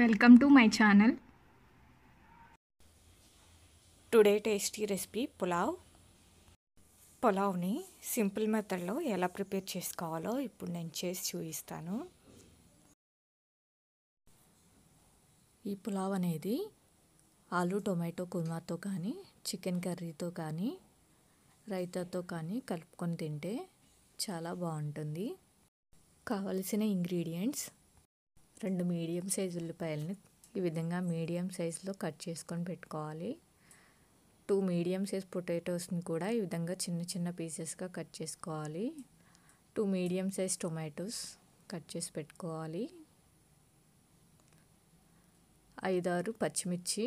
welcome to my channel today tasty recipe pulao పులావ్ని simple మెథడ్లో ఎలా ప్రిపేర్ చేసుకోవాలో ఇప్పుడు నేను చేసి చూపిస్తాను ఈ పులావ్ అనేది ఆలు టొమాటో కుర్మాతో కానీ చికెన్ కర్రీతో కానీ రైతాతో కానీ కలుపుకొని తింటే చాలా బాగుంటుంది కావలసిన ఇంగ్రీడియంట్స్ రెండు మీడియం సైజు ఉల్లిపాయలని ఈ విధంగా మీడియం సైజులో కట్ చేసుకొని పెట్టుకోవాలి టూ మీడియం సైజ్ పొటాటోస్ని కూడా ఈ విధంగా చిన్న చిన్న పీసెస్గా కట్ చేసుకోవాలి two medium size tomatoes cut చేసి పెట్టుకోవాలి ఐదారు పచ్చిమిర్చి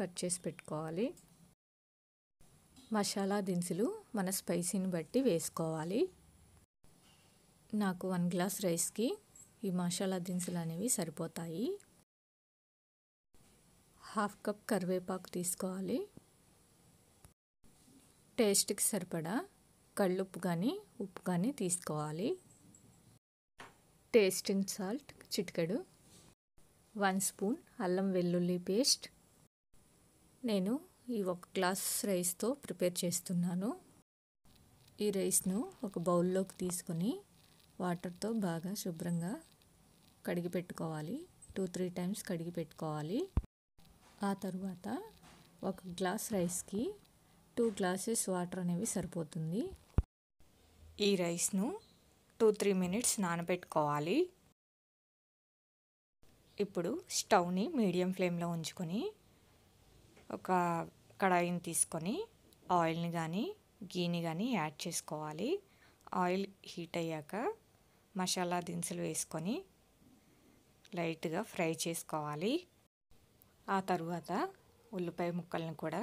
కట్ చేసి పెట్టుకోవాలి మసాలా దినుసులు మన స్పైసీని బట్టి వేసుకోవాలి నాకు వన్ గ్లాస్ రైస్కి ఈ మసాలా దినుసులు అనేవి సరిపోతాయి హాఫ్ కప్ కరివేపాకు తీసుకోవాలి టేస్ట్కి సరిపడా కళ్ళుప్పు కానీ ఉప్పు కానీ తీసుకోవాలి టేస్టింగ్ సాల్ట్ చిటికెడు వన్ స్పూన్ అల్లం వెల్లుల్లి పేస్ట్ నేను ఈ ఒక గ్లాస్ రైస్తో ప్రిపేర్ చేస్తున్నాను ఈ రైస్ను ఒక బౌల్లోకి తీసుకొని వాటర్తో బాగా శుభ్రంగా కడిగి పెట్టుకోవాలి టూ త్రీ టైమ్స్ కడిగి పెట్టుకోవాలి ఆ తర్వాత ఒక గ్లాస్ రైస్కి టూ గ్లాసెస్ వాటర్ అనేవి సరిపోతుంది ఈ రైస్ను టూ త్రీ మినిట్స్ నానబెట్టుకోవాలి ఇప్పుడు స్టవ్ని మీడియం ఫ్లేమ్లో ఉంచుకొని ఒక కడాయిని తీసుకొని ఆయిల్ని కానీ గీని కానీ యాడ్ చేసుకోవాలి ఆయిల్ హీట్ అయ్యాక మసాలా దినుసులు వేసుకొని లైట్గా ఫ్రై చేసుకోవాలి ఆ తర్వాత ఉల్లిపాయ ముక్కలను కూడా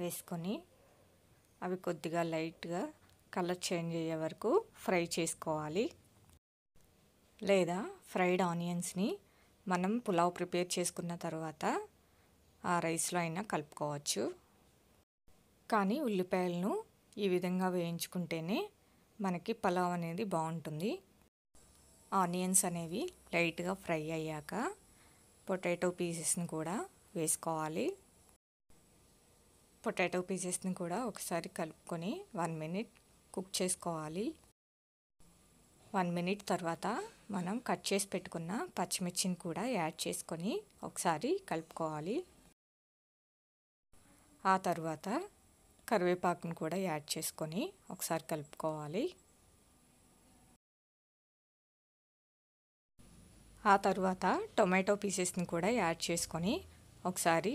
వేసుకొని అవి కొద్దిగా లైట్గా కలర్ చేంజ్ అయ్యే వరకు ఫ్రై చేసుకోవాలి లేదా ఫ్రైడ్ ఆనియన్స్ని మనం పులావ్ ప్రిపేర్ చేసుకున్న తర్వాత ఆ రైస్లో అయినా కలుపుకోవచ్చు కానీ ఉల్లిపాయలను ఈ విధంగా వేయించుకుంటేనే మనకి పలావ్ అనేది బాగుంటుంది ఆనియన్స్ అనేవి లైట్గా ఫ్రై అయ్యాక పొటాటో పీసెస్ని కూడా వేసుకోవాలి పొటాటో పీసెస్ని కూడా ఒకసారి కలుపుకొని వన్ మినిట్ కుక్ చేసుకోవాలి వన్ మినిట్ తర్వాత మనం కట్ చేసి పెట్టుకున్న పచ్చిమిర్చిని కూడా యాడ్ చేసుకొని ఒకసారి కలుపుకోవాలి ఆ తర్వాత కరివేపాకును కూడా యాడ్ చేసుకొని ఒకసారి కలుపుకోవాలి ఆ తర్వాత టొమాటో పీసెస్ని కూడా యాడ్ చేసుకొని ఒకసారి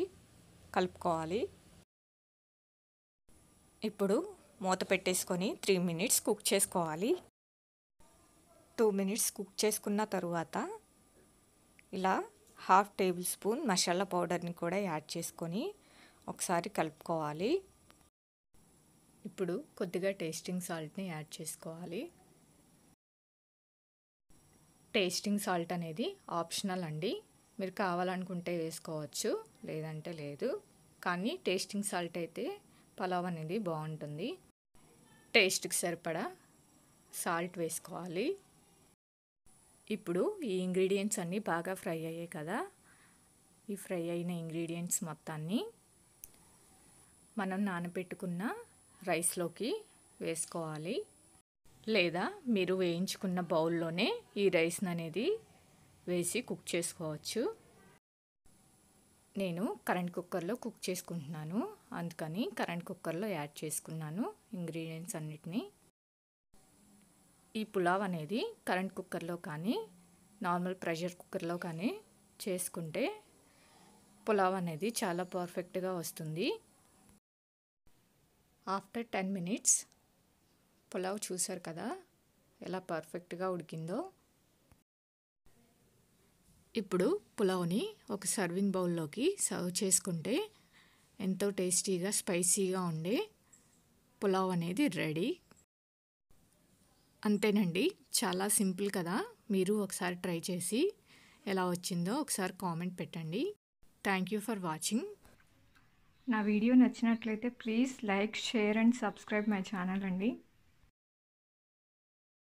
కలుపుకోవాలి ఇప్పుడు మూత పెట్టేసుకొని త్రీ మినిట్స్ కుక్ చేసుకోవాలి టూ మినిట్స్ కుక్ చేసుకున్న తరువాత ఇలా హాఫ్ టేబుల్ స్పూన్ మసాలా పౌడర్ని కూడా యాడ్ చేసుకొని ఒకసారి కలుపుకోవాలి ఇప్పుడు కొద్దిగా టేస్టింగ్ సాల్ట్ని యాడ్ చేసుకోవాలి టేస్టింగ్ సాల్ట్ అనేది ఆప్షనల్ అండి మీరు కావాలనుకుంటే వేసుకోవచ్చు లేదంటే లేదు కానీ టేస్టింగ్ సాల్ట్ అయితే పలావ్ అనేది బాగుంటుంది టేస్ట్కి సరిపడా సాల్ట్ వేసుకోవాలి ఇప్పుడు ఈ ఇంగ్రీడియంట్స్ అన్నీ బాగా ఫ్రై అయ్యాయి కదా ఈ ఫ్రై అయిన ఇంగ్రీడియంట్స్ మొత్తాన్ని మనం నానబెట్టుకున్న రైస్లోకి వేసుకోవాలి లేదా మీరు వేయించుకున్న బౌల్లోనే ఈ రైస్ అనేది వేసి కుక్ చేసుకోవచ్చు నేను కరెంట్ కుక్కర్లో కుక్ చేసుకుంటున్నాను అందుకని కరెంట్ కుక్కర్లో యాడ్ చేసుకున్నాను ఇంగ్రీడియంట్స్ అన్నిటినీ ఈ పులావ్ అనేది కరెంట్ కుక్కర్లో కానీ నార్మల్ ప్రెషర్ కుక్కర్లో కానీ చేసుకుంటే పులావ్ అనేది చాలా పర్ఫెక్ట్గా వస్తుంది ఆఫ్టర్ టెన్ మినిట్స్ పులావ్ చూసారు కదా ఎలా పర్ఫెక్ట్గా ఉడికిందో ఇప్పుడు పులావ్ని ఒక సర్వింగ్ బౌల్లోకి సర్వ్ చేసుకుంటే ఎంతో టేస్టీగా స్పైసీగా ఉండే పులావ్ అనేది రెడీ అంతేనండి చాలా సింపుల్ కదా మీరు ఒకసారి ట్రై చేసి ఎలా వచ్చిందో ఒకసారి కామెంట్ పెట్టండి థ్యాంక్ యూ ఫర్ వాచింగ్ నా వీడియో నచ్చినట్లయితే please like share and subscribe my channel అండి